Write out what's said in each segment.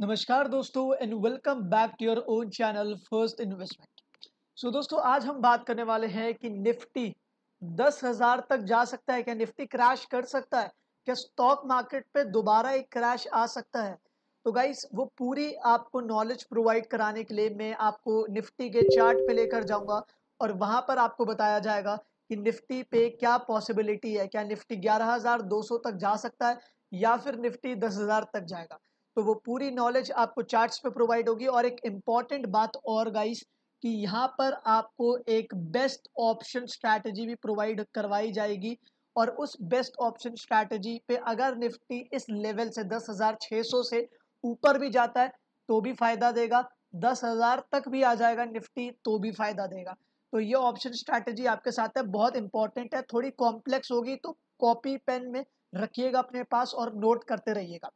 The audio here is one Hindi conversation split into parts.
नमस्कार दोस्तों and welcome back to your own channel first investment so दोस्तों आज हम बात करने वाले हैं कि निफ्टी दस हजार तक जा सकता है क्या निफ्टी क्रैश कर सकता है क्या स्टॉक मार्केट पे दोबारा एक क्रैश आ सकता है तो गाइस वो पूरी आपको नॉलेज प्रोवाइड कराने के लिए मैं आपको निफ्टी के चार्ट पे लेकर जाऊंगा और वहां पर आपको बताया जाएगा कि निफ्टी पे क्या पॉसिबिलिटी है क्या निफ्टी ग्यारह तक जा सकता है या फिर निफ्टी दस तक जाएगा तो वो पूरी नॉलेज आपको चार्ट्स पे प्रोवाइड होगी और एक इम्पॉर्टेंट बात और गाइस कि यहाँ पर आपको एक बेस्ट ऑप्शन स्ट्रैटेजी भी प्रोवाइड करवाई जाएगी और उस बेस्ट ऑप्शन स्ट्रैटेजी पे अगर निफ्टी इस लेवल से दस हज़ार सौ से ऊपर भी जाता है तो भी फ़ायदा देगा दस हज़ार तक भी आ जाएगा निफ्टी तो भी फ़ायदा देगा तो ये ऑप्शन स्ट्रैटेजी आपके साथ है बहुत इंपॉर्टेंट है थोड़ी कॉम्प्लेक्स होगी तो कॉपी पेन में रखिएगा अपने पास और नोट करते रहिएगा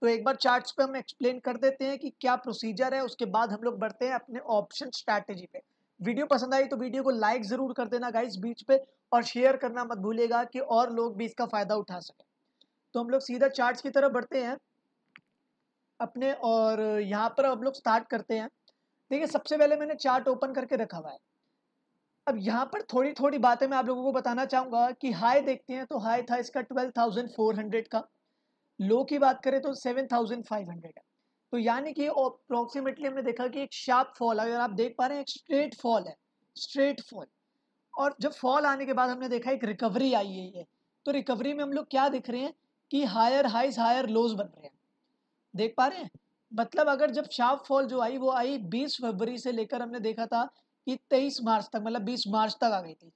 तो एक बार चार्ट्स पे हम एक्सप्लेन कर देते हैं कि क्या प्रोसीजर है उसके बाद हम लोग बढ़ते हैं अपने ऑप्शन स्ट्रैटेजी पे वीडियो पसंद आई तो वीडियो को लाइक ज़रूर कर देना गाइस बीच पे और शेयर करना मत भूलेगा कि और लोग भी इसका फ़ायदा उठा सके तो हम लोग सीधा चार्ट की तरफ बढ़ते हैं अपने और यहाँ पर हम लोग स्टार्ट करते हैं देखिए सबसे पहले मैंने चार्ट ओपन करके रखा हुआ है अब यहाँ पर थोड़ी थोड़ी बातें मैं आप लोगों को बताना चाहूंगा कि हाई देखते हैं तो हाई था इसका ट्वेल्व थाउजेंड फोर हंड्रेड का लो की बात करें तो सेवन थाउजेंड फाइव हंड्रेड है तो यानी कि अप्रोक्सीमेटली हमने देखा कि एक शार्प फॉल अगर आप देख पा रहे हैं एक स्ट्रेट फॉल है स्ट्रेट फॉल और जब फॉल आने के बाद हमने देखा एक रिकवरी आई है ये तो रिकवरी में हम लोग क्या देख रहे हैं कि हायर हाइज हायर लोज बन रहे हैं देख पा रहे हैं मतलब अगर जब शार्प फॉल जो आई वो आई 20 फरवरी से लेकर हमने देखा था कि 23 मार्च तक मतलब 20 मार्च तक आ गई थी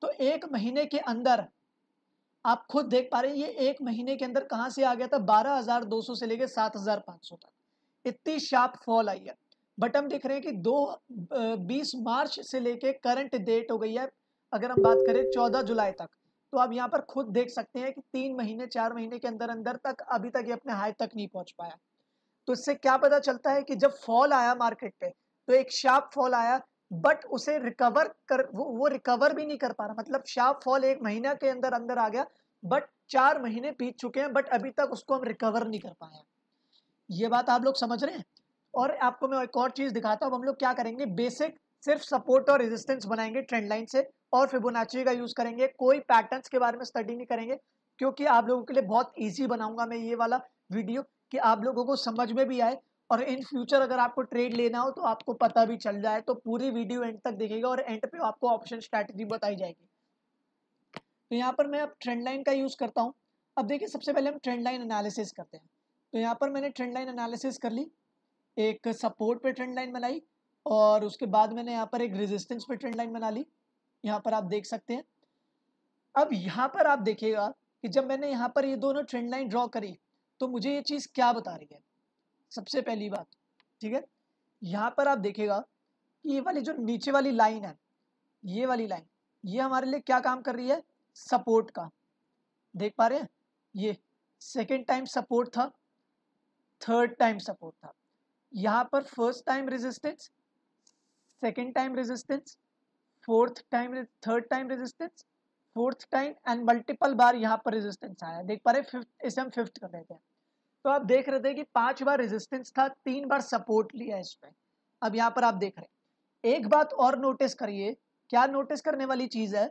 तो एक महीने के अंदर आप खुद देख पा रहे हैं ये एक महीने के अंदर कहाँ से आ गया था 12,200 से लेकर 7,500 तक इतनी शार्प फॉल आई है बट हम देख रहे हैं कि दो बीस मार्च से लेके करंट डेट हो गई है अगर हम बात करें चौदह जुलाई तक तो आप यहाँ पर खुद देख सकते हैं कि तीन महीने चार महीने के अंदर अंदर तक अभी तक ये अपने हाई तक नहीं पहुंच पाया तो इससे क्या पता चलता है कि जब फॉल आया मार्केट पे तो एक शार्प फॉल आया बट उसे रिकवर कर वो, वो रिकवर भी नहीं कर पा रहा मतलब शार्प फॉल एक महीना के अंदर अंदर आ गया बट चार महीने बीत चुके हैं बट अभी तक उसको हम रिकवर नहीं कर पाए ये बात आप लोग समझ रहे हैं और आपको मैं एक और चीज़ दिखाता हूँ हम लोग क्या करेंगे बेसिक सिर्फ सपोर्ट और रेजिस्टेंस बनाएंगे ट्रेंड लाइन से और फिबोनाची का यूज़ करेंगे कोई पैटर्न्स के बारे में स्टडी नहीं करेंगे क्योंकि आप लोगों के लिए बहुत ईजी बनाऊंगा मैं ये वाला वीडियो कि आप लोगों को समझ में भी आए और इन फ्यूचर अगर आपको ट्रेड लेना हो तो आपको पता भी चल जाए तो पूरी वीडियो एंड तक देखेगा और एंड पे आपको ऑप्शन स्ट्रैटेजी बताई जाएगी तो यहाँ पर मैं अब ट्रेंड लाइन का यूज़ करता हूँ अब देखिए सबसे पहले हम ट्रेंड लाइन एनालिसिस करते हैं तो यहाँ पर मैंने ट्रेंड लाइन एनालिसिस कर ली एक सपोर्ट पे ट्रेंड लाइन बनाई और उसके बाद मैंने यहाँ पर एक रेजिस्टेंस पे ट्रेंड लाइन बना ली यहाँ पर आप देख सकते हैं अब यहाँ पर आप देखिएगा कि जब मैंने यहाँ पर ये दोनों ट्रेंड लाइन ड्रॉ करी तो मुझे ये चीज़ क्या बता रही है सबसे पहली बात ठीक है यहाँ पर आप देखेगा कि ये वाली जो नीचे वाली लाइन है ये वाली लाइन ये हमारे लिए क्या काम कर रही है सपोर्ट का देख पा रहे हैं ये सेकेंड टाइम सपोर्ट था थर्ड टाइम सपोर्ट था यहाँ पर first time resistance second time resistance fourth time third time resistance fourth time and multiple बार यहाँ पर रेजिस्टेंस आया देख पा रहे फिफ्थ इसे हम फिफ्थ कर लेते हैं तो आप देख रहे थे कि पांच बार रेजिस्टेंस था तीन बार सपोर्ट लिया इसमें अब यहाँ पर आप देख रहे हैं एक बात और नोटिस करिए क्या नोटिस करने वाली चीज़ है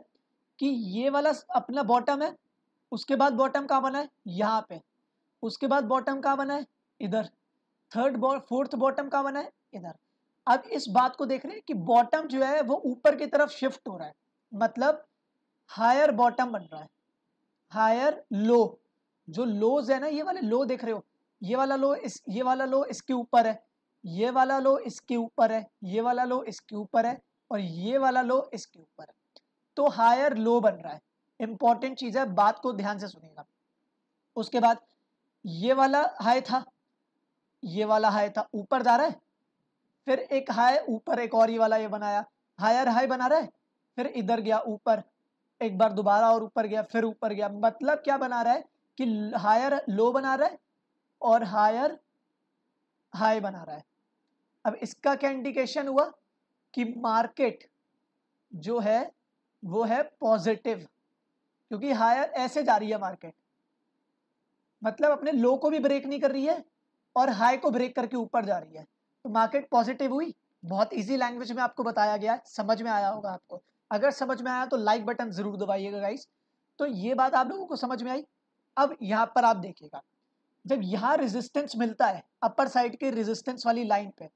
कि ये वाला अपना बॉटम है उसके बाद बॉटम कहाँ बना है यहाँ पे उसके बाद बॉटम कहाँ बना है इधर थर्ड फोर्थ बॉटम कहाँ बना है इधर अब इस बात को देख रहे हैं कि बॉटम जो है वो ऊपर की तरफ शिफ्ट हो रहा है मतलब हायर बॉटम बन रहा है हायर लो जो लोज है ना ये वाले लो देख रहे हो ये वाला लो इस ये वाला लो इसके ऊपर है ये वाला लो इसके ऊपर है ये वाला लो इसके ऊपर है और ये वाला लो इसके ऊपर है तो हायर लो बन रहा है इंपॉर्टेंट चीज़ है बात को ध्यान से सुनेगा उसके बाद ये वाला हाई था ये वाला हाई था ऊपर जा रहा है फिर एक हाई ऊपर एक और ये वाला ये बनाया हायर हाई बना रहा है फिर इधर गया ऊपर एक बार दोबारा और ऊपर गया फिर ऊपर गया मतलब क्या बना रहा है कि हायर लो बना रहा है और हायर हाई बना रहा है अब इसका क्या इंडिकेशन हुआ कि मार्केट जो है वो है पॉजिटिव क्योंकि हायर ऐसे जा रही है मार्केट मतलब अपने लो को भी ब्रेक नहीं कर रही है और हाई को ब्रेक करके ऊपर जा रही है तो मार्केट पॉजिटिव हुई बहुत इजी लैंग्वेज में आपको बताया गया है समझ में आया होगा आपको अगर समझ में आया तो लाइक बटन जरूर दबाइएगा गाइस तो ये बात आप लोगों को समझ में आई अब यहाँ पर आप देखिएगा जब यहाँ रेजिस्टेंस मिलता है अपर साइड के रेजिस्टेंस वाली लाइन पे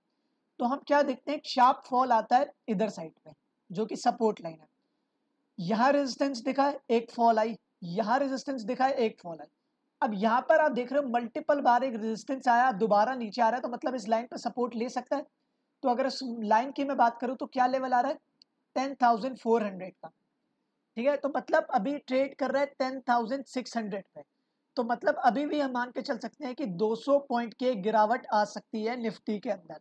तो हम क्या देखते हैं शार्प फॉल आता है इधर साइड पे जो कि सपोर्ट लाइन है यहाँ रेजिस्टेंस दिखा है एक फॉल आई यहाँ रेजिस्टेंस दिखा है एक फॉल आई अब यहाँ पर आप देख रहे हो मल्टीपल बार एक रेजिस्टेंस आया दोबारा नीचे आ रहा है तो मतलब इस लाइन पर सपोर्ट ले सकता है तो अगर इस लाइन की मैं बात करूँ तो क्या लेवल आ रहा है टेन का ठीक है तो मतलब अभी ट्रेड कर रहा है टेन थाउजेंड सिक्स हंड्रेड पे तो मतलब अभी भी हम मान के चल सकते हैं कि दो सौ पॉइंट की गिरावट आ सकती है निफ्टी के अंदर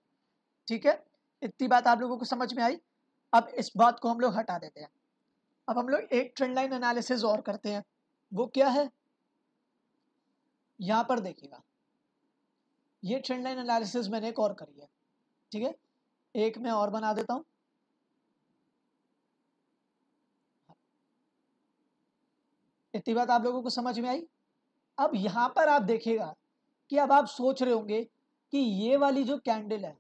ठीक है इतनी बात आप लोगों को समझ में आई अब इस बात को हम लोग हटा देते हैं अब हम लोग एक ट्रेंड लाइन एनालिसिस और करते हैं वो क्या है यहाँ पर देखिएगा ये ट्रेंड लाइन एनालिसिस मैंने एक और करी है ठीक है एक मैं और बना देता हूँ इतनी बात आप लोगों को समझ में आई अब यहाँ पर आप देखिएगा कि अब आप सोच रहे होंगे कि ये वाली जो कैंडल है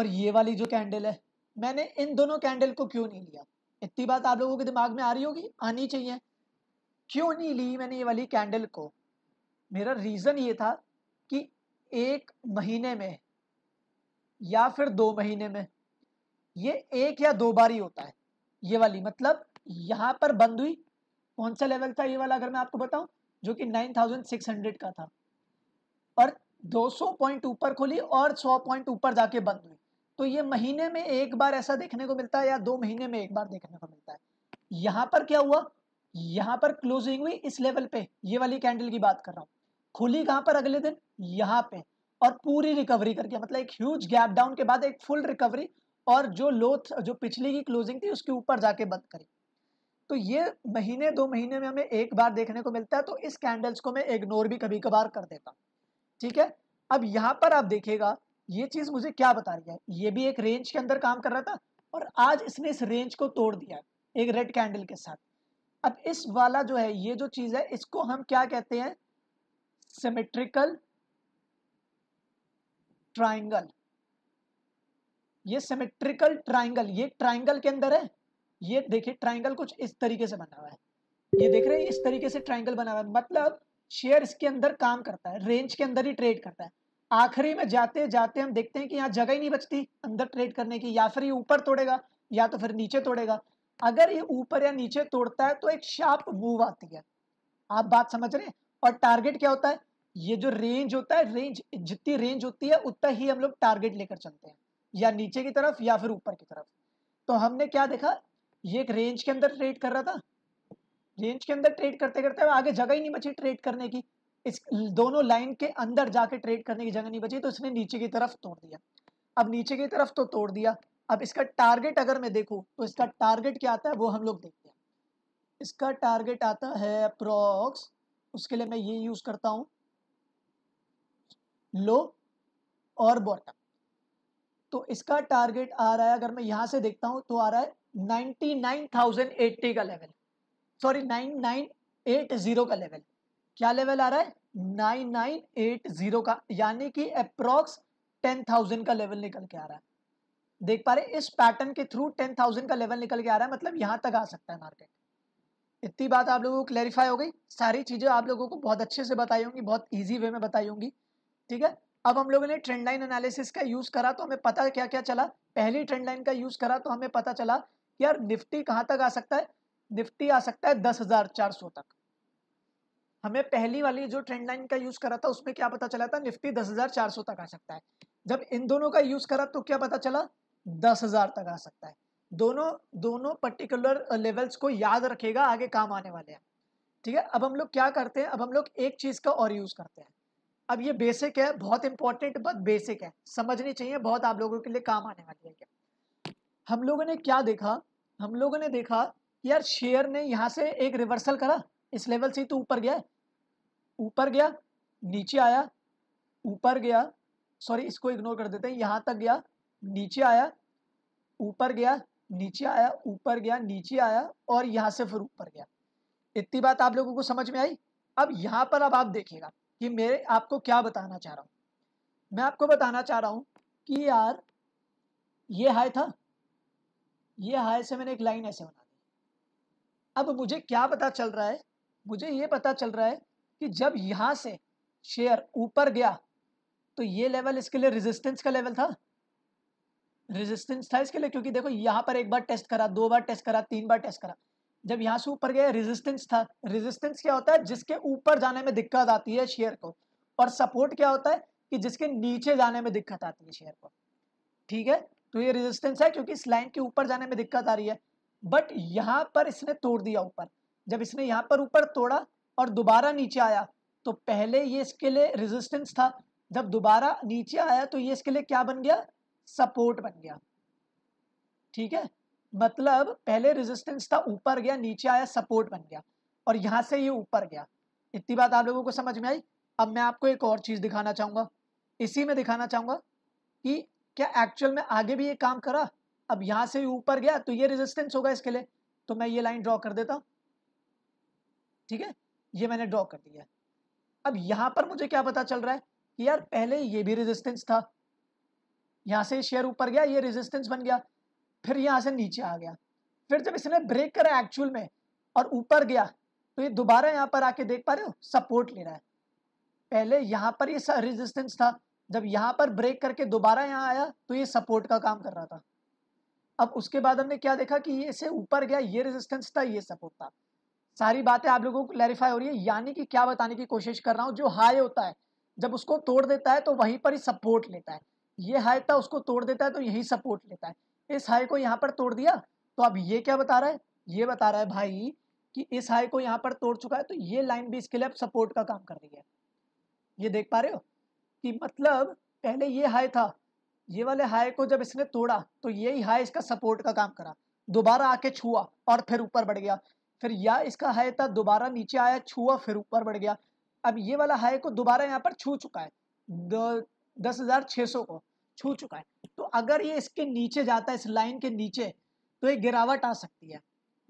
और ये वाली जो कैंडल है मैंने इन दोनों कैंडल को क्यों नहीं लिया इतनी बात आप लोगों के दिमाग में आ रही होगी आनी चाहिए क्यों नहीं ली मैंने ये वाली कैंडल को मेरा रीज़न ये था कि एक महीने में या फिर दो महीने में ये एक या दो बार ही होता है ये वाली मतलब यहाँ पर बंद हुई कौन सा लेवल था ये वाला अगर मैं आपको बताऊं जो कि 9600 का था और 200 पॉइंट ऊपर खोली और 100 पॉइंट ऊपर जाके बंद हुई तो ये महीने में एक बार ऐसा देखने को मिलता है या दो महीने में एक बार देखने को मिलता है यहाँ पर क्या हुआ यहाँ पर क्लोजिंग हुई इस लेवल पे ये वाली कैंडल की बात कर रहा हूँ खुली कहाँ पर अगले दिन यहाँ पे और पूरी रिकवरी करके मतलब एक ह्यूज गैप डाउन के बाद एक फुल रिकवरी और जो लो जो पिछली की क्लोजिंग थी उसके ऊपर जाके बंद करी तो ये महीने दो महीने में हमें एक बार देखने को मिलता है तो इस कैंडल्स को मैं इग्नोर भी कभी कभार कर देता हूँ ठीक है अब यहाँ पर आप देखिएगा ये चीज़ मुझे क्या बता रही है ये भी एक रेंज के अंदर काम कर रहा था और आज इसने इस रेंज को तोड़ दिया एक रेड कैंडल के साथ अब इस वाला जो है ये जो चीज़ है इसको हम क्या कहते हैं सिमेट्रिकल ट्राइंगल ये सिमेट्रिकल ट्राइंगल ये ट्राइंगल के अंदर है ये देखिए ट्राइंगल कुछ इस तरीके से बना हुआ है ये देख रहे हैं इस तरीके से ट्राइंगल बना हुआ है मतलब शेयर इसके अंदर काम करता है रेंज के अंदर ही ट्रेड करता है आखिरी में जाते जाते हम देखते हैं कि यहाँ जगह ही नहीं बचती अंदर ट्रेड करने की या फिर ये ऊपर तोड़ेगा या तो फिर नीचे तोड़ेगा अगर ये ऊपर या नीचे तोड़ता है तो एक शार्प मूव आती है आप बात समझ रहे हैं और टारगेट क्या होता है ये जो रेंज होता है रेंज जितनी रेंज होती है उतना ही हम लोग टारगेट लेकर चलते हैं या नीचे की तरफ या फिर ऊपर की तरफ तो हमने क्या देखा ये एक रेंज के अंदर ट्रेड कर रहा था रेंज के अंदर ट्रेड करते करते आगे जगह ही नहीं बची ट्रेड करने की इस दोनों लाइन के अंदर जाके ट्रेड करने की जगह नहीं बची तो इसने नीचे की तरफ तोड़ दिया अब नीचे की तरफ तो तोड़ दिया अब इसका टारगेट अगर मैं देखूँ तो इसका टारगेट क्या आता है वो हम लोग देखते हैं इसका टारगेट आता है अप्रोक्स उसके लिए मैं ये यूज़ करता हूँ लो और बॉटम तो इसका टारगेट आ रहा है अगर मैं यहां से देखता हूं तो आ रहा है 99,080 का लेवल सॉरी 9980 का लेवल क्या लेवल आ रहा है 9980 का यानी कि अप्रोक्स 10,000 का लेवल निकल के आ रहा है देख पा रहे इस पैटर्न के थ्रू 10,000 का लेवल निकल के आ रहा है मतलब यहां तक आ सकता है मार्केट इतनी बात आप लोगों को क्लैरिफाई हो गई सारी चीज़ें आप लोगों को बहुत अच्छे से बताई होंगी बहुत ईजी वे में बताई होंगी ठीक है अब हम लोगों ने ट्रेंड लाइन एनालिसिस का यूज़ करा तो हमें पता क्या क्या चला पहली ट्रेंड लाइन का यूज़ करा तो हमें पता चला यार निफ्टी कहां तक आ सकता है निफ्टी आ सकता है दस हजार चार सौ तक हमें पहली वाली जो ट्रेंड लाइन का यूज करा था उसमें क्या पता चला था निफ्टी दस हजार चार सौ तक आ सकता है जब इन दोनों का यूज करा तो क्या पता चला दस हजार तक आ सकता है दोनों दोनों पर्टिकुलर लेवल्स को याद रखेगा आगे काम आने वाले हैं ठीक है अब हम लोग क्या करते हैं अब हम लोग एक चीज का और यूज करते हैं अब ये बेसिक है बहुत इंपॉर्टेंट बट बेसिक है समझनी चाहिए बहुत आप लोगों के लिए काम आने वाली है क्या हम लोगों ने क्या देखा हम लोगों ने देखा यार शेयर ने यहाँ से एक रिवर्सल करा इस लेवल से तो ऊपर गया ऊपर गया नीचे आया ऊपर गया सॉरी इसको इग्नोर कर देते हैं यहाँ तक गया नीचे आया ऊपर गया नीचे आया ऊपर गया नीचे आया और यहाँ से फिर ऊपर गया इतनी बात आप लोगों को समझ में आई अब यहाँ पर अब आप देखिएगा कि मेरे आपको क्या बताना चाह रहा हूँ मैं आपको बताना चाह रहा हूँ कि यार ये हाई था ये हाय से मैंने एक लाइन ऐसे बना दी अब मुझे क्या पता चल रहा है मुझे ये पता चल रहा है कि जब यहाँ से शेयर ऊपर गया तो ये लेवल इसके लिए रेजिस्टेंस का लेवल था रेजिस्टेंस था इसके लिए क्योंकि देखो यहाँ पर एक बार टेस्ट करा दो बार टेस्ट करा तीन बार टेस्ट करा जब यहाँ से ऊपर गया रेजिस्टेंस था रेजिस्टेंस क्या होता है जिसके ऊपर जाने में दिक्कत आती है शेयर को और सपोर्ट क्या होता है कि जिसके नीचे जाने में दिक्कत आती है शेयर को ठीक है तो ये रेजिस्टेंस है क्योंकि इस लाइन के ऊपर जाने में दिक्कत आ रही है बट यहाँ पर इसने तोड़ दिया ऊपर जब इसने यहाँ पर ऊपर तोड़ा और दोबारा नीचे आया तो पहले ये इसके लिए रेजिस्टेंस था जब दोबारा नीचे आया तो ये इसके लिए क्या बन गया सपोर्ट बन गया ठीक है मतलब पहले रेजिस्टेंस था ऊपर गया नीचे आया सपोर्ट बन गया और यहाँ से ये ऊपर गया इतनी बात आप लोगों को समझ में आई अब मैं आपको एक और चीज़ दिखाना चाहूँगा इसी में दिखाना चाहूँगा कि क्या एक्चुअल में आगे भी ये काम करा अब यहां से ऊपर गया तो ये रेजिस्टेंस होगा इसके लिए तो मैं ये लाइन ड्रॉ कर देता हूं ठीक है ये मैंने ड्रॉ कर दिया अब यहां पर मुझे क्या पता चल रहा है कि यार पहले ये भी रेजिस्टेंस था यहां से शेयर ऊपर गया ये रेजिस्टेंस बन गया फिर यहां से नीचे आ गया फिर जब इसने ब्रेक करा एक्चुअल में और ऊपर गया तो ये दोबारा यहां पर आके देख पा रहे हो सपोर्ट ले रहा है पहले यहां पर ये रेजिस्टेंस था जब यहाँ पर ब्रेक करके दोबारा यहाँ आया तो ये सपोर्ट का काम कर रहा था अब उसके बाद हमने क्या देखा कि ये इसे ऊपर गया ये रेजिस्टेंस था ये सपोर्ट था सारी बातें आप लोगों को क्लैरिफाई हो रही है यानी कि क्या बताने की कोशिश कर रहा हूँ जो हाई होता है जब उसको तोड़ देता है तो वहीं पर ही सपोर्ट लेता है ये हाई था उसको तोड़ देता है तो यही सपोर्ट लेता है इस हाई को यहाँ पर तोड़ दिया तो अब ये क्या बता रहा है ये बता रहा है भाई कि इस हाई को यहाँ पर तोड़ चुका है तो ये लाइन भी इसके लिए अब सपोर्ट का काम कर रही है ये देख पा रहे हो कि मतलब पहले ये हाई था ये वाले हाई को जब इसने तोड़ा तो यही हाई इसका सपोर्ट का काम करा दोबारा आके छुआ और फिर ऊपर बढ़ गया फिर या इसका हाई था दोबारा नीचे आया छुआ फिर ऊपर बढ़ गया अब ये वाला हाई को दोबारा यहाँ पर छू चुका है दस हजार छः सौ को छू चुका है तो अगर ये इसके नीचे जाता है इस लाइन के नीचे तो ये गिरावट आ सकती है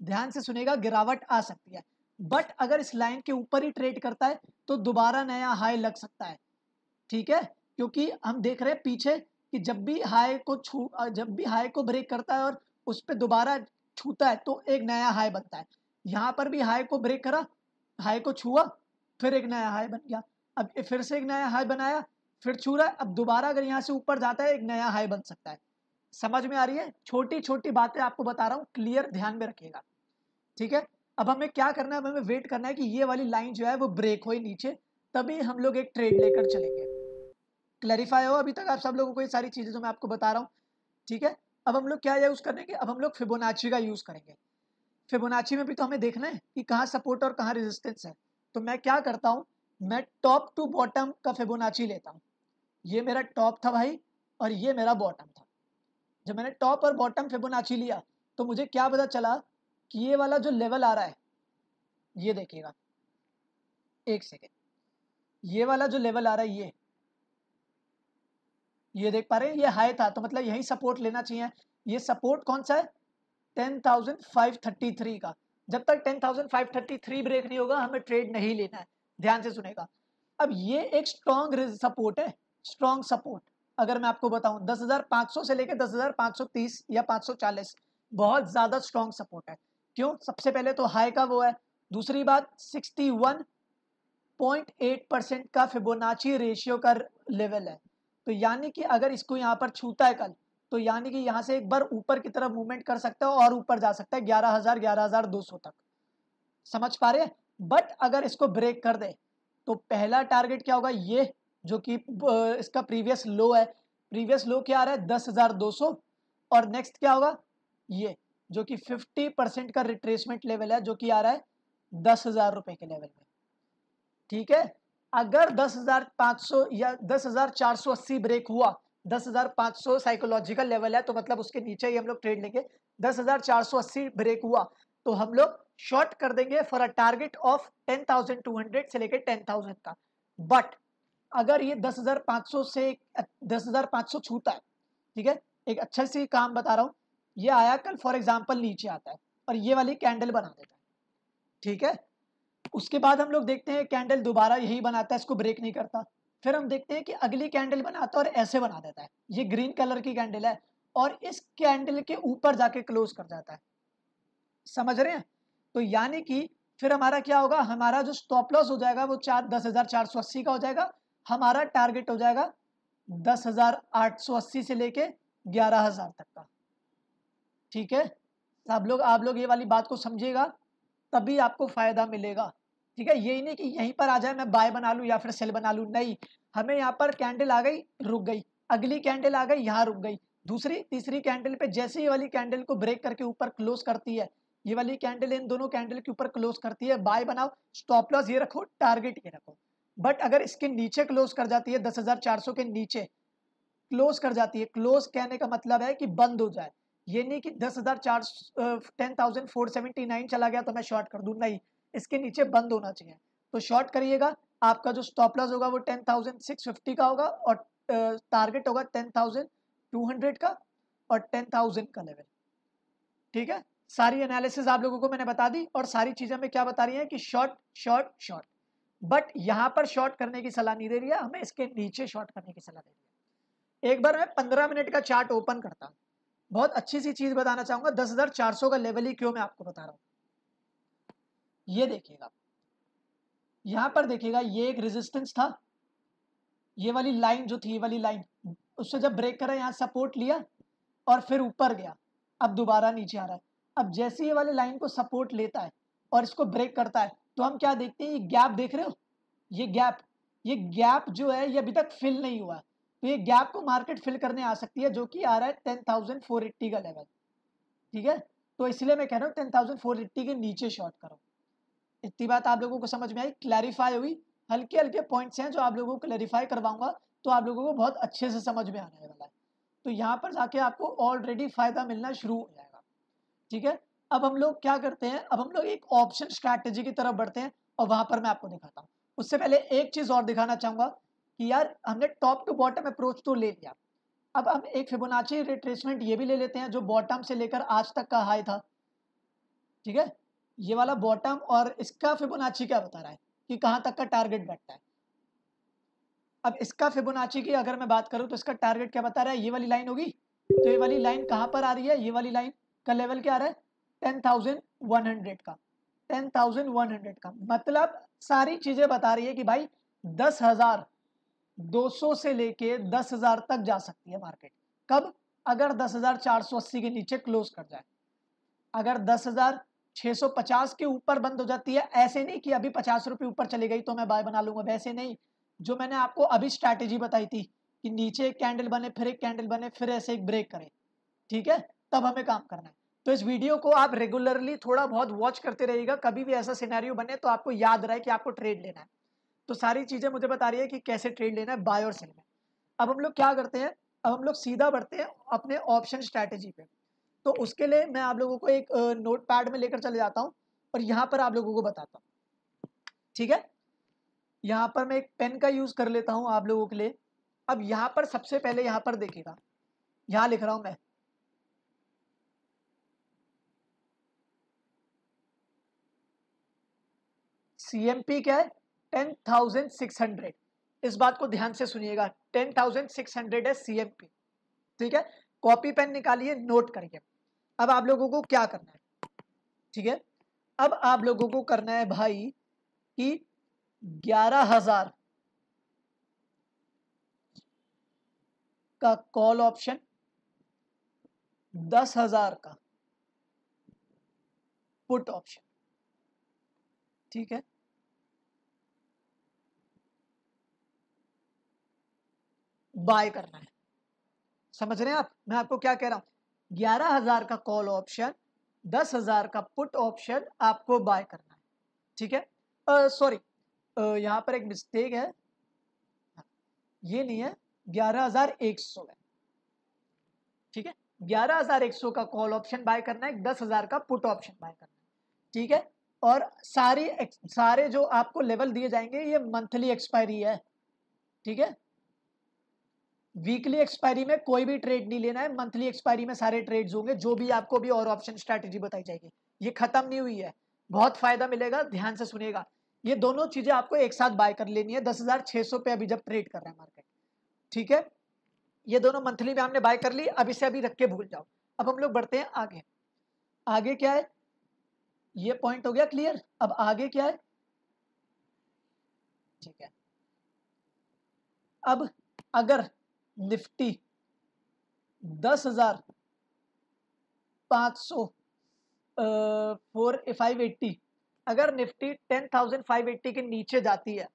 ध्यान से सुनेगा गिरावट आ सकती है बट अगर इस लाइन के ऊपर ही ट्रेड करता है तो दोबारा नया हाई लग सकता है ठीक है क्योंकि हम देख रहे हैं पीछे कि जब भी हाई को छू जब भी हाई को ब्रेक करता है और उस पर दोबारा छूता है तो एक नया हाई बनता है यहाँ पर भी हाई को ब्रेक करा हाई को छुआ फिर एक नया हाई बन गया अब फिर से एक नया हाई बनाया फिर छू रहा है अब दोबारा अगर यहाँ से ऊपर जाता है एक नया हाई बन सकता है समझ में आ रही है छोटी छोटी बातें आपको बता रहा हूँ क्लियर ध्यान में रखिएगा ठीक है अब हमें क्या करना है अब हमें वेट करना है कि ये वाली लाइन जो है वो ब्रेक हो नीचे तभी हम लोग एक ट्रेड लेकर चलेंगे क्लैरिफाई हो अभी तक आप सब लोगों को ये सारी चीज़ें जो मैं आपको बता रहा हूँ ठीक है अब हम लोग क्या यूज़ करेंगे अब हम लोग फिबोनाची का यूज़ करेंगे फिबोनाची में भी तो हमें देखना है कि कहाँ सपोर्ट और कहाँ रेजिस्टेंस है तो मैं क्या करता हूँ मैं टॉप टू बॉटम का फिबोनाची लेता हूँ ये मेरा टॉप था भाई और ये मेरा बॉटम था जब मैंने टॉप और बॉटम फिबोनाची लिया तो मुझे क्या पता चला कि ये वाला जो लेवल आ रहा है ये देखिएगा एक सेकेंड ये वाला जो लेवल आ रहा है ये ये देख पा रहे हैं ये हाई था तो मतलब यही सपोर्ट लेना चाहिए ये सपोर्ट कौन सा है ten thousand five thirty three का जब तक ten thousand five thirty three break नहीं होगा हमें ट्रेड नहीं लेना है ध्यान से सुनेगा अब ये एक स्ट्रॉन्ग सपोर्ट है स्ट्रॉन्ग सपोर्ट अगर मैं आपको बताऊं 10,500 से लेकर 10,530 या 540 बहुत ज़्यादा स्ट्रॉन्ग सपोर्ट है क्यों सबसे पहले तो हाई का वो है दूसरी बात 61.8 परसेंट का फिबोनाची रेशियो का लेवल है तो यानी कि अगर इसको यहाँ पर छूता है कल तो यानी कि यहाँ से एक बार ऊपर की तरफ मूवमेंट कर सकता है और ऊपर जा सकता है ग्यारह हजार ग्यारह हजार दो सौ तक समझ पा रहे बट अगर इसको ब्रेक कर दे तो पहला टारगेट क्या होगा ये जो कि इसका प्रीवियस लो है प्रीवियस लो क्या आ रहा है दस हजार दो सौ और नेक्स्ट क्या होगा ये जो कि फिफ्टी परसेंट का रिट्रेसमेंट लेवल है जो कि आ रहा है दस हजार रुपए के लेवल में ठीक है अगर 10,500 या 10,480 ब्रेक हुआ 10,500 साइकोलॉजिकल लेवल है तो मतलब उसके नीचे ही हम लोग ट्रेड लेंगे 10,480 ब्रेक हुआ तो हम लोग शॉर्ट कर देंगे फॉर अ टारगेट ऑफ 10,200 से लेकर 10,000 का बट अगर ये 10,500 से 10,500 छूता है ठीक है एक अच्छा सी काम बता रहा हूँ ये आया कल फॉर एग्जाम्पल नीचे आता है और ये वाली कैंडल बना देता है ठीक है उसके बाद हम लोग देखते हैं कैंडल दोबारा यही बनाता है इसको ब्रेक नहीं करता फिर हम देखते हैं कि अगली कैंडल बनाता है और ऐसे बना देता है ये ग्रीन कलर की कैंडल है और इस कैंडल के ऊपर जाके क्लोज कर जाता है समझ रहे हैं तो यानी कि फिर हमारा क्या होगा हमारा जो स्टॉप लॉस हो जाएगा वो चार दस हजार चार सौ अस्सी का हो जाएगा हमारा टारगेट हो जाएगा दस हजार आठ सौ अस्सी से लेके ग्यारह हजार तक का ठीक है आप लोग आप लोग ये वाली बात को समझिएगा तभी आपको फायदा मिलेगा ठीक है यही नहीं कि यहीं पर आ जाए मैं बाय बना लूँ या फिर सेल बना लूँ नहीं हमें यहाँ पर कैंडल आ गई रुक गई अगली कैंडल आ गई यहाँ रुक गई दूसरी तीसरी कैंडल पे जैसे ही वाली कैंडल को ब्रेक करके ऊपर क्लोज करती है ये वाली कैंडल इन दोनों कैंडल के ऊपर क्लोज करती है बाय बनाओ स्टॉप लॉस ये रखो टारगेट ये रखो बट अगर इसके नीचे क्लोज कर जाती है दस हजार चार सौ के नीचे क्लोज कर जाती है क्लोज कहने का मतलब है कि बंद हो जाए ये नहीं कि दस हजार चार ten thousand four seventy nine चला गया तो मैं शॉर्ट कर दूँ नहीं इसके नीचे बंद होना चाहिए तो शॉर्ट करिएगा आपका जो स्टॉप लॉस होगा वो टेन थाउजेंड सिक्स फिफ्टी का होगा और टारगेट होगा टेन थाउजेंड टू हंड्रेड का और टेन थाउजेंड का लेवल ठीक है सारी एनालिसिस आप लोगों को मैंने बता दी और सारी चीजें हमें क्या बता रही है कि शॉर्ट शॉर्ट शॉर्ट बट यहाँ पर शॉर्ट करने की सलाह नहीं दे रही है हमें इसके नीचे शॉर्ट करने की सलाह दे रही है एक बार मैं पंद्रह मिनट का चार्ट ओपन करता हूँ बहुत अच्छी सी चीज बताना चाहूंगा दस हजार चार सौ का लेवल ही क्यों मैं आपको बता रहा हूँ ये देखिएगा यहां पर देखिएगा ये एक रेजिस्टेंस था ये वाली लाइन जो थी ये वाली लाइन उससे जब ब्रेक करा यहाँ सपोर्ट लिया और फिर ऊपर गया अब दोबारा नीचे आ रहा है अब जैसे ये वाली लाइन को सपोर्ट लेता है और इसको ब्रेक करता है तो हम क्या देखते हैं ये गैप देख रहे हो ये गैप ये गैप जो है ये अभी तक फिल नहीं हुआ तो ये गैप को मार्केट फिल करने आ सकती है जो कि आ रहा है टेन थाउजेंड फोर एट्टी का लेवल ठीक है तो इसलिए मैं कह रहा हूँ टेन थाउजेंड फोर एट्टी के नीचे शॉर्ट करो इतनी बात आप लोगों को समझ में आई क्लैरिफाई हुई हल्के हल्के पॉइंट्स हैं जो आप लोगों को क्लैरिफाई करवाऊंगा तो आप लोगों को बहुत अच्छे से समझ में आने वाला है तो यहाँ पर जाके आपको ऑलरेडी फ़ायदा मिलना शुरू हो जाएगा ठीक है अब हम लोग क्या करते हैं अब हम लोग एक ऑप्शन स्ट्रैटेजी की तरफ बढ़ते हैं और वहाँ पर मैं आपको दिखाता हूँ उससे पहले एक चीज़ और दिखाना चाहूँगा कि यार हमने टॉप टू बॉटम अप्रोच तो ले लिया अब हम एक फिबोनाची रिट्रेसमेंट ये भी ले लेते हैं जो बॉटम से लेकर आज तक का हाई था ठीक है ये वाला बॉटम और इसका फिबोनाची क्या बता रहा है कि कहाँ तक का टारगेट बैठता है अब इसका फिबोनाची की अगर मैं बात करूँ तो इसका टारगेट क्या बता रहा है ये वाली लाइन होगी तो ये वाली लाइन कहाँ पर आ रही है ये वाली लाइन का लेवल क्या आ रहा है टेन थाउजेंड वन हंड्रेड का टेन थाउजेंड वन हंड्रेड का मतलब सारी चीजें बता रही है कि भाई दस हजार दो सौ से लेके दस हजार तक जा सकती है मार्केट कब अगर दस हजार चार सौ अस्सी के नीचे क्लोज कर जाए अगर दस हजार 650 के ऊपर बंद हो जाती है ऐसे नहीं कि अभी पचास रुपये ऊपर चली गई तो मैं बाय बना लूंगा वैसे नहीं जो मैंने आपको अभी स्ट्रैटेजी बताई थी कि नीचे एक कैंडल बने फिर एक कैंडल बने फिर ऐसे एक ब्रेक करें ठीक है तब हमें काम करना है तो इस वीडियो को आप रेगुलरली थोड़ा बहुत वॉच करते रहिएगा कभी भी ऐसा सिनेरियो बने तो आपको याद रहे कि आपको ट्रेड लेना है तो सारी चीज़ें मुझे बता रही है कि कैसे ट्रेड लेना है बाय और सेल में अब हम लोग क्या करते हैं अब हम लोग सीधा बढ़ते हैं अपने ऑप्शन स्ट्रैटेजी पे तो उसके लिए मैं आप लोगों को एक नोट पैड में लेकर चले जाता हूँ और यहाँ पर आप लोगों को बताता हूँ ठीक है यहाँ पर मैं एक पेन का यूज़ कर लेता हूँ आप लोगों के लिए अब यहाँ पर सबसे पहले यहाँ पर देखेगा यहाँ लिख रहा हूँ मैं सी एम पी क्या है टेन थाउजेंड सिक्स हंड्रेड इस बात को ध्यान से सुनिएगा टेन थाउजेंड सिक्स हंड्रेड है सी एम पी ठीक है कॉपी पेन निकालिए नोट करिए अब आप लोगों को क्या करना है ठीक है अब आप लोगों को करना है भाई कि ग्यारह हजार का कॉल ऑप्शन दस हजार का पुट ऑप्शन ठीक है बाय करना है समझ रहे हैं आप मैं आपको क्या कह रहा हूं ग्यारह हजार का कॉल ऑप्शन दस हजार का पुट ऑप्शन आपको बाय करना है ठीक है सॉरी यहाँ पर एक मिस्टेक है ये नहीं है ग्यारह हजार एक सौ है ठीक है ग्यारह हजार एक सौ का कॉल ऑप्शन बाय करना है दस हजार का पुट ऑप्शन बाय करना है ठीक है और सारे सारे जो आपको लेवल दिए जाएंगे ये मंथली एक्सपायरी है ठीक है वीकली एक्सपायरी में कोई भी ट्रेड नहीं लेना है मंथली एक्सपायरी में सारे ट्रेड्स होंगे जो भी आपको भी और ऑप्शन स्ट्रेटेजी बताई जाएगी ये खत्म नहीं हुई है बहुत फायदा मिलेगा ध्यान से सुनेगा ये दोनों चीजें आपको एक साथ बाय कर लेनी है दस हजार छह सौ पे अभी जब ट्रेड कर रहे हैं मार्केट ठीक है ये दोनों मंथली में हमने बाय कर ली अब इसे अभी रख के भूल जाओ अब हम लोग बढ़ते हैं आगे आगे क्या है ये पॉइंट हो गया क्लियर अब आगे क्या है ठीक है अब अगर निफ्टी दस हजार पाँच सौ फोर फाइव एट्टी अगर Nifty ten thousand five eighty के नीचे जाती है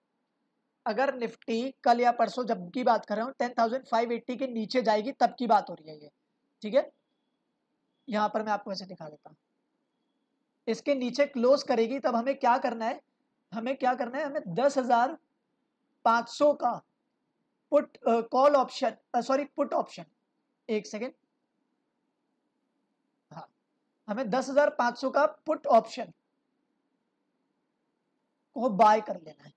अगर निफ्टी कल या परसों जब की बात कर रहा हूँ टेन थाउजेंड फाइव एट्टी के नीचे जाएगी तब की बात हो रही है ये ठीक है यहाँ पर मैं आपको ऐसे दिखा देता हूँ इसके नीचे क्लोज करेगी तब हमें क्या करना है हमें क्या करना है हमें दस हजार पाँच सौ का put call option sorry put option एक सेकेंड हाँ, हमें दस हजार पांच सौ का पुट ऑप्शन को बाय कर लेना है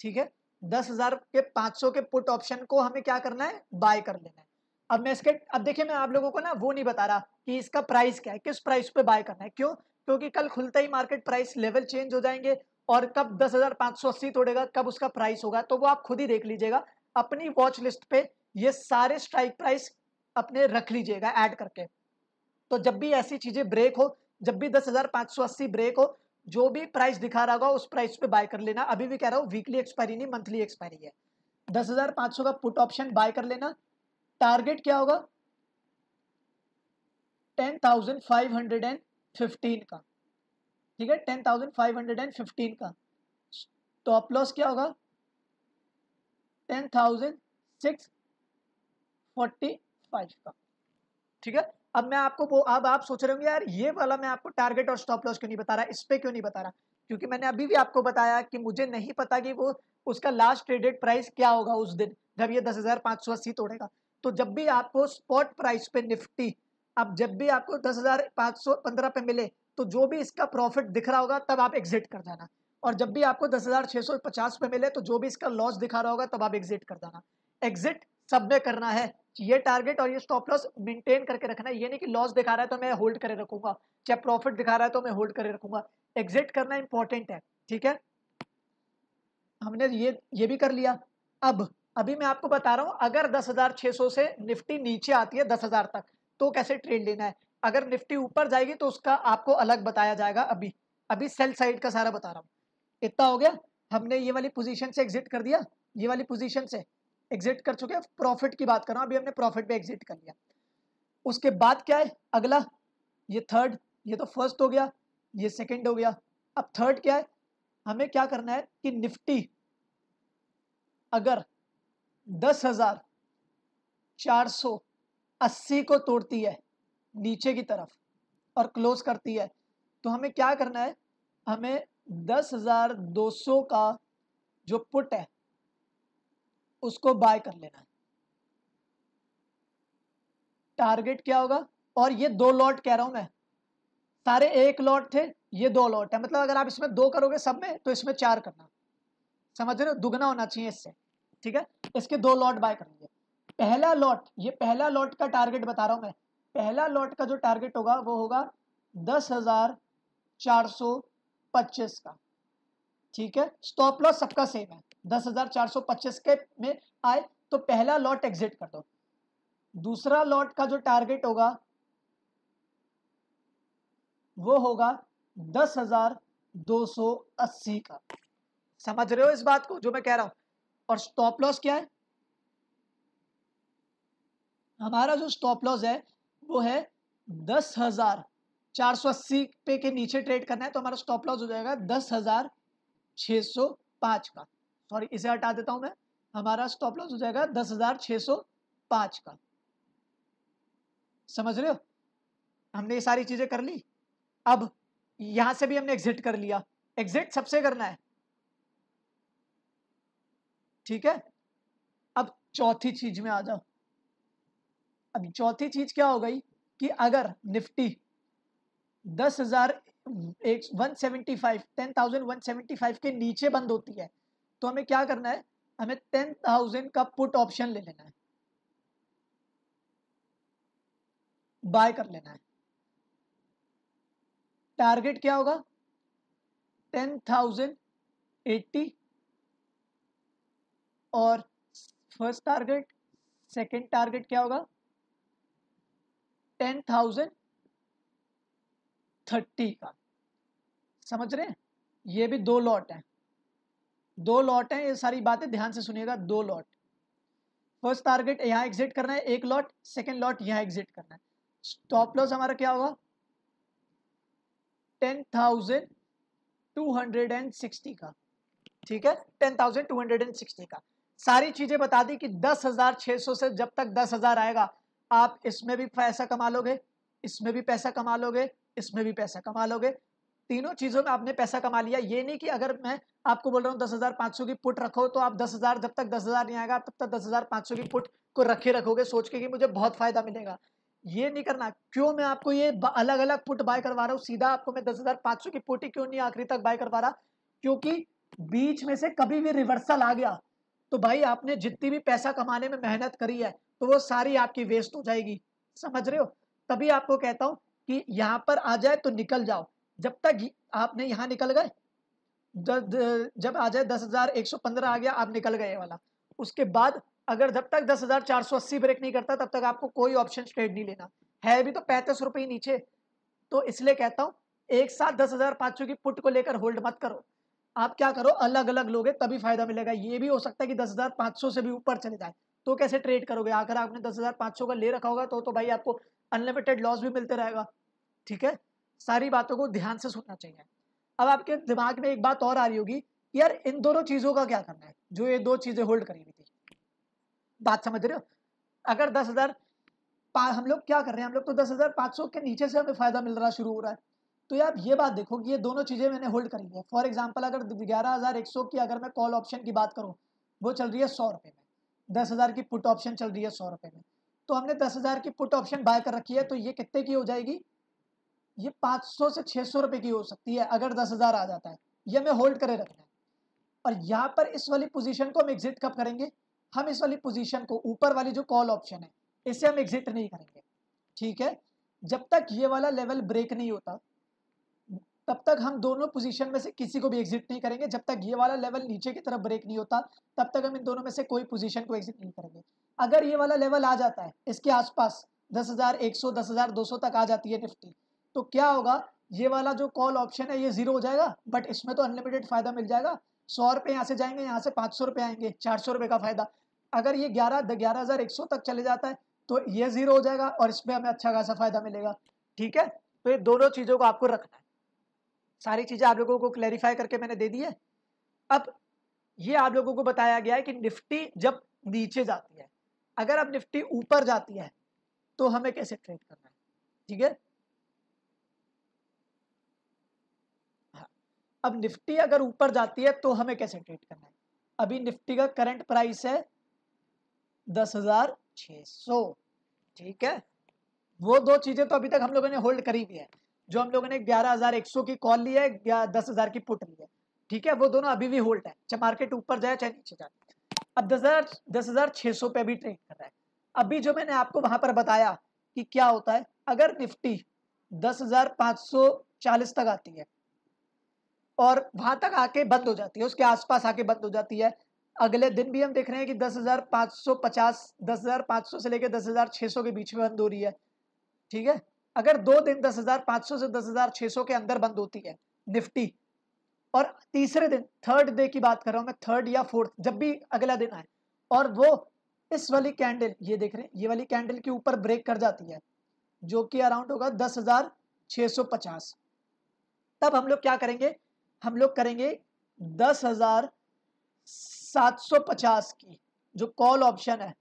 ठीक है दस हजार के पांच सौ के पुट ऑप्शन को हमें क्या करना है बाय कर लेना है अब मैं इसके अब देखिए मैं आप लोगों को ना वो नहीं बता रहा कि इसका प्राइस क्या है किस प्राइस पे बाय करना है क्यों क्योंकि कल खुलता ही मार्केट प्राइस लेवल चेंज हो जाएंगे और कब दस हजार पांच सौ अस्सी तोड़ेगा कब उसका प्राइस होगा तो वो आप खुद ही देख लीजिएगा अपनी वॉच लिस्ट पे ये सारे स्ट्राइक प्राइस अपने रख लीजिएगा ऐड करके तो जब भी ऐसी चीज़ें ब्रेक हो जब भी दस हजार सौ अस्सी ब्रेक हो जो भी प्राइस दिखा रहा होगा उस प्राइस पे बाय कर लेना अभी भी कह रहा हूँ वीकली एक्सपायरी नहीं मंथली एक्सपायरी है दस हजार पांच सौ का पुट ऑप्शन बाय कर लेना टारगेट क्या होगा ten thousand five hundred and fifteen का ठीक है ten thousand five hundred and fifteen का स्टॉप तो लॉस क्या होगा ten thousand six forty five का ठीक है अब मैं आपको वो अब आप सोच रहे होंगे यार ये वाला मैं आपको टारगेट और स्टॉप लॉस क्यों नहीं बता रहा इस पर क्यों नहीं बता रहा क्योंकि मैंने अभी भी आपको बताया कि मुझे नहीं पता कि वो उसका लास्ट ट्रेडेड प्राइस क्या होगा उस दिन जब ये दस हज़ार पाँच सौ अस्सी तोड़ेगा तो जब भी आपको स्पॉट प्राइस पे निफ्टी अब जब भी आपको दस हज़ार पाँच सौ पंद्रह पे मिले तो जो भी इसका प्रॉफिट दिख रहा होगा तब आप एग्जिट कर जाना और जब भी आपको दस हज़ार छः सौ पचास रुपए मिले तो जो भी इसका लॉस दिखा रहा होगा तब आप एग्जिट कर जाना एग्जिट सब में करना है ये टारगेट और ये स्टॉप लॉस मेंटेन करके रखना है ये नहीं कि लॉस दिखा रहा है तो मैं होल्ड करे रखूंगा चाहे प्रॉफिट दिखा रहा है तो मैं होल्ड करे रखूंगा एग्जिट करना इंपॉर्टेंट है ठीक है हमने ये ये भी कर लिया अब अभी मैं आपको बता रहा हूँ अगर दस हजार छह सौ से निफ्टी नीचे आती है दस हजार तक तो कैसे ट्रेड लेना है अगर निफ्टी ऊपर जाएगी तो उसका आपको अलग बताया जाएगा अभी अभी सेल साइड का सारा बता रहा हूँ इतना हो गया हमने ये वाली पोजीशन से एग्जिट कर दिया ये वाली पोजीशन से एग्जिट कर चुके प्रॉफिट की बात कर रहा हूँ अभी हमने प्रॉफिट पे एग्जिट कर लिया उसके बाद क्या है अगला ये थर्ड ये तो फर्स्ट हो गया ये सेकेंड हो गया अब थर्ड क्या है हमें क्या करना है कि निफ्टी अगर दस हजार चार सौ अस्सी को तोड़ती है नीचे की तरफ और क्लोज करती है तो हमें क्या करना है हमें दस हजार दो सौ का जो पुट है उसको बाय कर लेना है टारगेट क्या होगा और ये दो लॉट कह रहा हूं मैं सारे एक लॉट थे ये दो लॉट है मतलब अगर आप इसमें दो करोगे सब में तो इसमें चार करना समझ रहे हो दुगना होना चाहिए इससे ठीक है इसके दो लॉट बाय कर पहला लॉट ये पहला लॉट का टारगेट बता रहा हूं मैं पहला लॉट का जो टारगेट होगा वो होगा दस हजार चार सौ पच्चीस का ठीक है स्टॉप लॉस सबका सेम है दस हजार चार सौ पच्चीस के में आए तो पहला लॉट एग्जिट कर दो दूसरा लॉट का जो टारगेट होगा वो होगा दस हजार दो सौ अस्सी का समझ रहे हो इस बात को जो मैं कह रहा हूं और स्टॉप लॉस क्या है हमारा जो स्टॉप लॉस है वो है दस हजार चार सौ अस्सी पे के नीचे ट्रेड करना है तो हमारा स्टॉप लॉस हो जाएगा दस हजार छ सौ पांच का सॉरी इसे हटा देता हूं मैं हमारा स्टॉप लॉस हो जाएगा दस हजार छ सौ पांच का समझ रहे हो हमने ये सारी चीज़ें कर ली अब यहां से भी हमने एग्जिट कर लिया एग्जिट सबसे करना है ठीक है अब चौथी चीज में आ जाओ अब चौथी चीज क्या हो गई कि अगर निफ्टी दस हजार एक one seventy five ten thousand one seventy five के नीचे बंद होती है तो हमें क्या करना है हमें टेन थाउजेंड का पुट ऑप्शन ले लेना है बाय कर लेना है टारगेट क्या होगा टेन थाउजेंड एट्टी और फर्स्ट टारगेट सेकंड टारगेट क्या होगा टेन थाउजेंड थर्टी का समझ रहे हैं ये भी दो लॉट है दो लॉट है ये सारी बातें ध्यान से सुनिएगा दो लॉट फर्स्ट टारगेट यहाँ एग्जिट करना है एक लॉट सेकेंड लॉट यहाँ एग्जिट करना है स्टॉप लॉस हमारा क्या होगा ten thousand two hundred and sixty का ठीक है ten thousand two hundred and sixty का सारी चीजें बता दी कि दस हजार छह सौ से जब तक दस हजार आएगा आप इसमें भी पैसा कमा लोगे इसमें भी पैसा कमा लोगे इसमें भी पैसा कमा लोगे तीनों चीज़ों में आपने पैसा कमा लिया ये नहीं कि अगर मैं आपको बोल रहा हूँ दस हज़ार पाँच सौ की पुट रखो तो आप दस हज़ार जब तक दस हज़ार नहीं आएगा तब तक दस हज़ार पांच सौ की पुट को रखे रखोगे सोच के कि मुझे बहुत फ़ायदा मिलेगा ये नहीं करना क्यों मैं आपको ये अलग अलग पुट बाय करवा रहा हूँ सीधा आपको मैं दस हज़ार पांच सौ की पुट ही क्यों नहीं आखिरी तक बाय करवा रहा क्योंकि बीच में से कभी भी रिवर्सल आ गया तो भाई आपने जितनी भी पैसा कमाने में मेहनत करी है तो वो सारी आपकी वेस्ट हो जाएगी समझ रहे हो तभी आपको कहता हूँ कि यहाँ पर आ जाए तो निकल जाओ जब तक आपने यहाँ निकल गए जब आ जाए दस हजार एक सौ पंद्रह आ गया आप निकल गए वाला उसके बाद अगर जब तक दस हजार चार सौ अस्सी ब्रेक नहीं करता तब तक आपको कोई ऑप्शन ट्रेड नहीं लेना है भी तो पैंतीस रुपये नीचे तो इसलिए कहता हूँ एक साथ दस हजार पाँच सौ की पुट को लेकर होल्ड मत करो आप क्या करो अलग अलग लोगे तभी फायदा मिलेगा ये भी हो सकता है कि दस हजार पाँच सौ से भी ऊपर चले जाए तो कैसे ट्रेड करोगे अगर आपने दस हज़ार पाँच सौ का ले रखा होगा तो तो भाई आपको अनलिमिटेड लॉस भी मिलते रहेगा ठीक है सारी बातों को ध्यान से सुनना चाहिए अब आपके दिमाग में एक बात और आ रही होगी यार इन दोनों चीज़ों का क्या करना है जो ये दो चीज़ें होल्ड करी हुई थी बात समझ रहे हो अगर दस हज़ार हम लोग क्या कर रहे हैं हम लोग तो दस हज़ार पाँच सौ के नीचे से हमें फ़ायदा मिल रहा शुरू हो रहा है तो यार ये बात देखो कि ये दोनों चीज़ें मैंने होल्ड करी है फॉर एग्जाम्पल अगर ग्यारह हज़ार एक सौ की अगर मैं कॉल ऑप्शन की बात करूँ वो चल रही है सौ रुपये में दस हज़ार की पुट ऑप्शन चल रही है सौ रुपए में तो हमने दस हज़ार की पुट ऑप्शन बाय कर रखी है तो ये कितने की हो जाएगी ये पाँच सौ से छह सौ रुपए की हो सकती है अगर दस हज़ार आ जाता है ये हमें होल्ड करे रखना है और यहाँ पर इस वाली पोजिशन को हम एग्जिट कब करेंगे हम इस वाली पोजिशन को ऊपर वाली जो कॉल ऑप्शन है इसे हम एग्जिट नहीं करेंगे ठीक है जब तक ये वाला लेवल ब्रेक नहीं होता तब तक हम दोनों पोजीशन में से किसी को भी एग्जिट नहीं करेंगे जब तक ये वाला लेवल नीचे की तरफ ब्रेक नहीं होता तब तक हम इन दोनों में से कोई पोजीशन को एग्जिट नहीं करेंगे अगर ये वाला लेवल आ जाता है इसके आसपास दस हज़ार एक सौ दस हज़ार दो सौ तक आ जाती है निफ्टी तो क्या होगा ये वाला जो कॉल ऑप्शन है ये जीरो हो जाएगा बट इसमें तो अनलिमिटेड फायदा मिल जाएगा सौ रुपये यहाँ से जाएंगे यहाँ से पाँच सौ आएंगे चार सौ का फायदा अगर ये ग्यारह ग्यारह हज़ार एक सौ तक चले जाता है तो ये जीरो हो जाएगा और इसमें हमें अच्छा खासा फायदा मिलेगा ठीक है तो ये दोनों चीज़ों को आपको रखना है सारी चीज़ें आप लोगों को क्लैरिफाई करके मैंने दे दी है अब ये आप लोगों को बताया गया है कि निफ्टी जब नीचे जाती है अगर अब निफ्टी ऊपर जाती है तो हमें कैसे ट्रेड करना है ठीक है हाँ। अब निफ्टी अगर ऊपर जाती है तो हमें कैसे ट्रेड करना है अभी निफ्टी का करंट प्राइस है दस हजार छ सौ ठीक है वो दो चीजें तो अभी तक हम लोगों ने होल्ड करी भी है जो हम लोगों ने ग्यारह हजार एक सौ की कॉल ली है या दस हजार की पुट ली है ठीक है वो दोनों अभी भी होल्ड है चाहे मार्केट ऊपर जाए चाहे नीचे जाए अब दस हजार दस हजार छह सौ पे भी ट्रेड कर रहा है अभी जो मैंने आपको वहां पर बताया कि क्या होता है अगर निफ्टी दस हजार पांच सौ चालीस तक आती है और वहां तक आके बंद हो जाती है उसके आसपास आके बंद हो जाती है अगले दिन भी हम देख रहे हैं कि दस हजार पाँच सौ पचास दस हजार पांच सौ से लेकर दस हजार छः सौ के बीच में बंद हो रही है ठीक है अगर दो दिन दस हजार पांच सौ से दस हजार छह सौ के अंदर बंद होती है निफ्टी और तीसरे दिन थर्ड डे की बात कर रहा हूं मैं थर्ड या फोर्थ जब भी अगला दिन आए और वो इस वाली कैंडल ये देख रहे हैं ये वाली कैंडल के ऊपर ब्रेक कर जाती है जो कि अराउंड होगा दस हजार छः सौ पचास तब हम लोग क्या करेंगे हम लोग करेंगे दस हजार सात सौ पचास की जो कॉल ऑप्शन है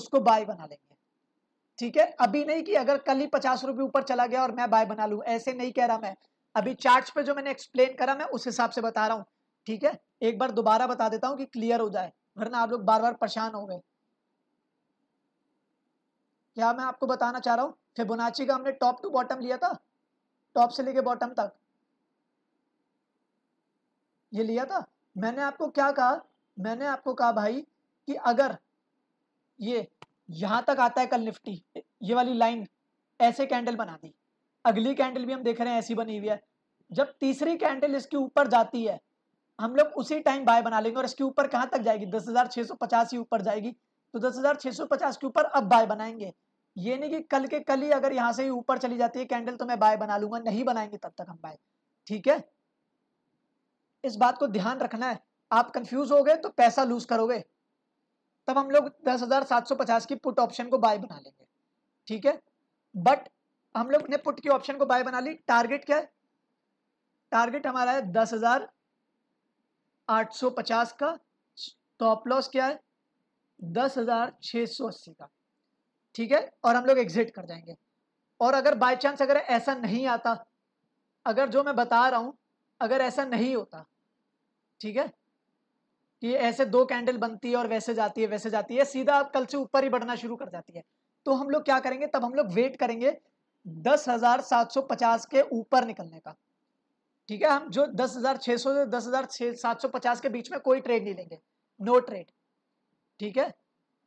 उसको बाय बना लेंगे ठीक है अभी नहीं कि अगर कल ही पचास रुपये ऊपर चला गया और मैं बाय बना लू ऐसे नहीं कह रहा मैं अभी चार्ट्स पे जो मैंने एक्सप्लेन करा मैं उस हिसाब से बता रहा हूँ ठीक है एक बार दोबारा बता देता हूँ कि क्लियर हो जाए वरना आप लोग बार बार परेशान हो गए क्या मैं आपको बताना चाह रहा हूँ फिबोनाची का हमने टॉप टू बॉटम लिया था टॉप से लेके बॉटम तक ये लिया था मैंने आपको क्या कहा मैंने आपको कहा भाई कि अगर ये यहां तक आता है कल निफ्टी ये वाली लाइन ऐसे कैंडल बना दी अगली कैंडल भी हम देख रहे हैं ऐसी बनी हुई है जब तीसरी कैंडल इसके ऊपर जाती है हम लोग उसी टाइम बाय बना लेंगे और इसके ऊपर कहाँ तक जाएगी दस हजार छह सौ पचास ही ऊपर जाएगी तो दस हजार छह सौ पचास के ऊपर अब बाय बनाएंगे ये नहीं कि कल के कल ही अगर यहाँ से ही ऊपर चली जाती है कैंडल तो मैं बाय बना लूंगा नहीं बनाएंगे तब तक हम बाय ठीक है इस बात को ध्यान रखना है आप कंफ्यूज हो गए तो पैसा लूज करोगे तब हम लोग दस हजार सात सौ पचास की पुट ऑप्शन को बाय बना लेंगे ठीक है बट हम लोग ने पुट की ऑप्शन को बाय बना ली टारगेट क्या है टारगेट हमारा है दस हजार आठ सौ पचास का स्टॉप लॉस क्या है दस हजार छह सौ अस्सी का ठीक है और हम लोग एग्जिट कर जाएंगे और अगर बाय चांस अगर ऐसा नहीं आता अगर जो मैं बता रहा हूँ अगर ऐसा नहीं होता ठीक है कि ऐसे दो कैंडल बनती है और वैसे जाती है वैसे जाती है सीधा कल से ऊपर ही बढ़ना शुरू कर जाती है तो हम लोग क्या करेंगे तब हम लोग वेट करेंगे दस हजार सात सौ पचास के ऊपर निकलने का ठीक है हम जो दस हजार छह सौ दस हजार सात सौ पचास के बीच में कोई ट्रेड नहीं लेंगे नो ट्रेड ठीक है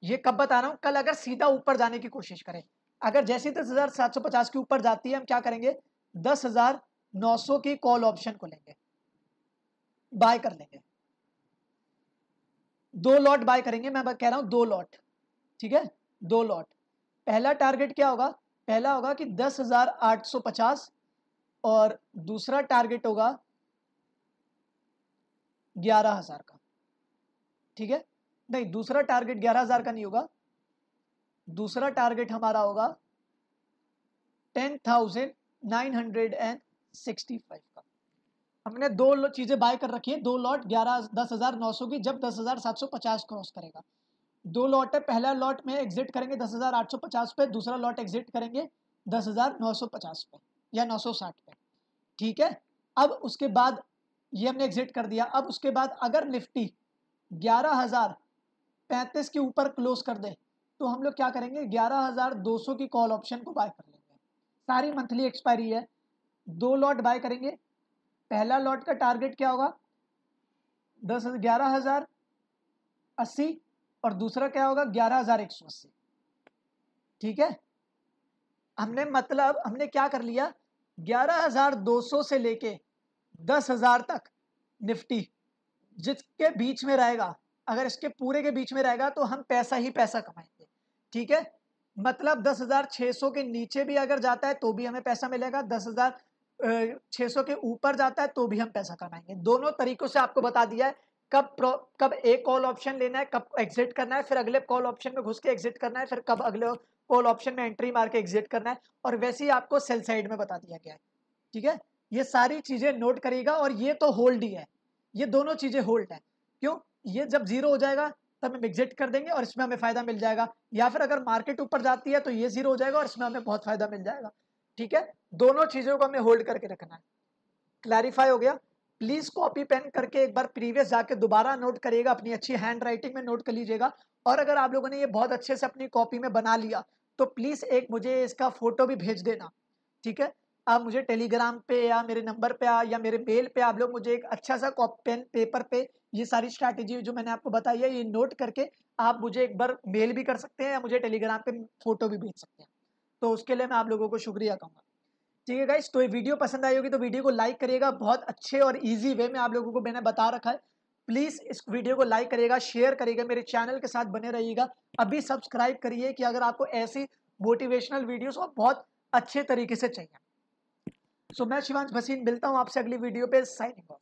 ये कब बता रहा हूं कल अगर सीधा ऊपर जाने की कोशिश करें अगर जैसे दस हजार सात सौ पचास के ऊपर जाती है हम क्या करेंगे दस हजार नौ सौ की कॉल ऑप्शन को लेंगे बाय कर लेंगे दो लॉट बाय करेंगे मैं कह रहा हूँ दो लॉट ठीक है दो लॉट पहला टारगेट क्या होगा पहला होगा कि दस हजार आठ सौ पचास और दूसरा टारगेट होगा ग्यारह हजार का ठीक है नहीं दूसरा टारगेट ग्यारह हजार का नहीं होगा दूसरा टारगेट हमारा होगा ten thousand nine hundred and sixty five हमने दो चीज़ें बाय कर रखी है दो लॉट ग्यारह दस हज़ार नौ सौ की जब दस हज़ार सात सौ पचास क्रॉस करेगा दो लॉट है पहला लॉट में एग्जिट करेंगे दस हज़ार आठ सौ पचास पे दूसरा लॉट एग्जिट करेंगे दस हज़ार नौ सौ पचास पे या नौ सौ साठ पे ठीक है अब उसके बाद ये हमने एग्जिट कर दिया अब उसके बाद अगर निफ्टी ग्यारह हज़ार पैंतीस के ऊपर क्लोज कर दे तो हम लोग क्या करेंगे ग्यारह हज़ार दो सौ की कॉल ऑप्शन को बाय कर लेंगे सारी मंथली एक्सपायरी है दो लॉट बाय करेंगे पहला लॉट का टारगेट क्या होगा दस ग्यारह हजार अस्सी और दूसरा क्या होगा ग्यारह हजार एक सौ अस्सी ठीक है हमने मतलब हमने क्या कर लिया ग्यारह हजार दो सौ से लेके दस हजार तक निफ्टी जिसके बीच में रहेगा अगर इसके पूरे के बीच में रहेगा तो हम पैसा ही पैसा कमाएंगे ठीक है मतलब दस हजार छह सौ के नीचे भी अगर जाता है तो भी हमें पैसा मिलेगा दस हजार 600 के ऊपर जाता है तो भी हम पैसा कमाएंगे दोनों तरीकों से आपको बता दिया है कब कब एक कॉल ऑप्शन लेना है कब एग्जिट करना है फिर अगले कॉल ऑप्शन में घुस के एग्जिट करना है फिर कब अगले कॉल ऑप्शन में एंट्री मार के एग्जिट करना है और वैसे ही आपको सेल साइड में बता दिया गया है ठीक है ये सारी चीज़ें नोट करिएगा और ये तो होल्ड ही है ये दोनों चीज़ें होल्ड है क्यों ये जब जीरो हो जाएगा तब हम एग्जिट कर देंगे और इसमें हमें फ़ायदा मिल जाएगा या फिर अगर मार्केट ऊपर जाती है तो ये जीरो हो जाएगा और इसमें हमें बहुत फ़ायदा मिल जाएगा ठीक है दोनों चीजों को हमें होल्ड करके रखना है क्लैरिफाई हो गया प्लीज कॉपी पेन करके एक बार प्रीवियस जाके दोबारा नोट करिएगा अपनी अच्छी हैंड राइटिंग में नोट कर लीजिएगा और अगर आप लोगों ने ये बहुत अच्छे से अपनी कॉपी में बना लिया तो प्लीज एक मुझे इसका फोटो भी भेज देना ठीक है आप मुझे टेलीग्राम पे या मेरे नंबर पे या मेरे मेल पे आप लोग मुझे एक अच्छा सा पेन पेपर पे ये सारी स्ट्रैटेजी जो मैंने आपको बताई है ये नोट करके आप मुझे एक बार मेल भी कर सकते हैं या मुझे टेलीग्राम पे फोटो भी भेज सकते हैं तो उसके लिए मैं आप लोगों को शुक्रिया कहूँगा ठीक है गाइस तो ये वीडियो पसंद आई होगी तो वीडियो को लाइक करिएगा बहुत अच्छे और ईजी वे में आप लोगों को मैंने बता रखा है प्लीज़ इस वीडियो को लाइक करिएगा शेयर करिएगा मेरे चैनल के साथ बने रहिएगा अभी सब्सक्राइब करिए कि अगर आपको ऐसी मोटिवेशनल वीडियोस और बहुत अच्छे तरीके से चाहिए सो so, मैं शिवांश भसीन मिलता हूँ आपसे अगली वीडियो पे साइनिंग ऑफ